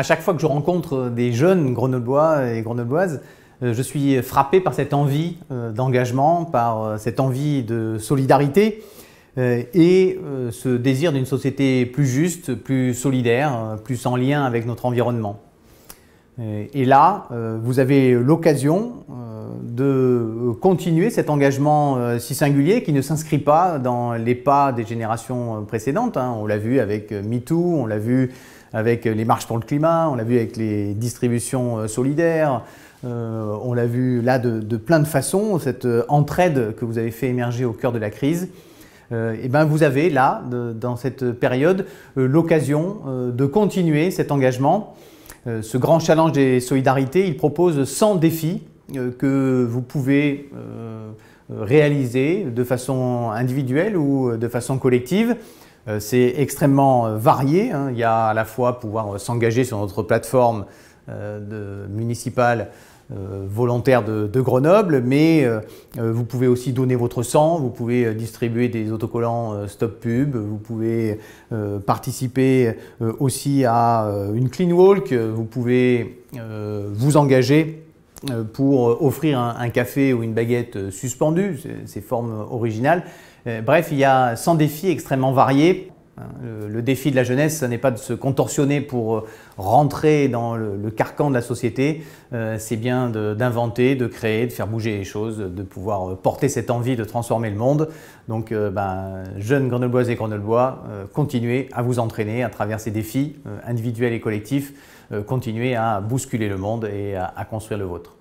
À chaque fois que je rencontre euh, des jeunes grenoblois et grenobloises, euh, je suis frappé par cette envie euh, d'engagement, par cette envie de solidarité et ce désir d'une société plus juste, plus solidaire, plus en lien avec notre environnement. Et là, vous avez l'occasion de euh, continuer cet engagement euh, si singulier qui ne s'inscrit pas dans les pas des générations euh, précédentes. Hein. On l'a vu avec MeToo, on l'a vu avec les marches pour le climat, on l'a vu avec les distributions solidaires, on l'a vu là de, plein de façons, cette entraide que vous avez fait émerger au cœur de la crise. et eh ben vous avez là, dans cette période, l'occasion de continuer cet engagement. ce grand challenge des solidarités, il propose 100 défis euh, que vous pouvez euh, réaliser de façon individuelle ou de façon collective. Euh, c'est extrêmement varié. Hein. Il y a à la fois pouvoir s'engager sur notre plateforme municipale volontaire de, Grenoble, mais vous pouvez aussi donner votre sang, vous pouvez distribuer des autocollants stop pub, vous pouvez participer aussi à une clean walk, vous pouvez vous engager euh, pour euh, offrir un, café ou une baguette euh, suspendue, ces formes originales. Bref, il y a 100 défis extrêmement variés. Hein, le, défi de la jeunesse, ce n'est pas de se contorsionner pour rentrer dans le, carcan de la société, c'est bien d'inventer, de, créer, de faire bouger les choses, de pouvoir porter cette envie de transformer le monde. Donc, ben, jeunes grenobloises et grenoblois, continuez à vous entraîner à travers ces défis individuels et collectifs. Euh, continuer à bousculer le monde et à, construire le vôtre.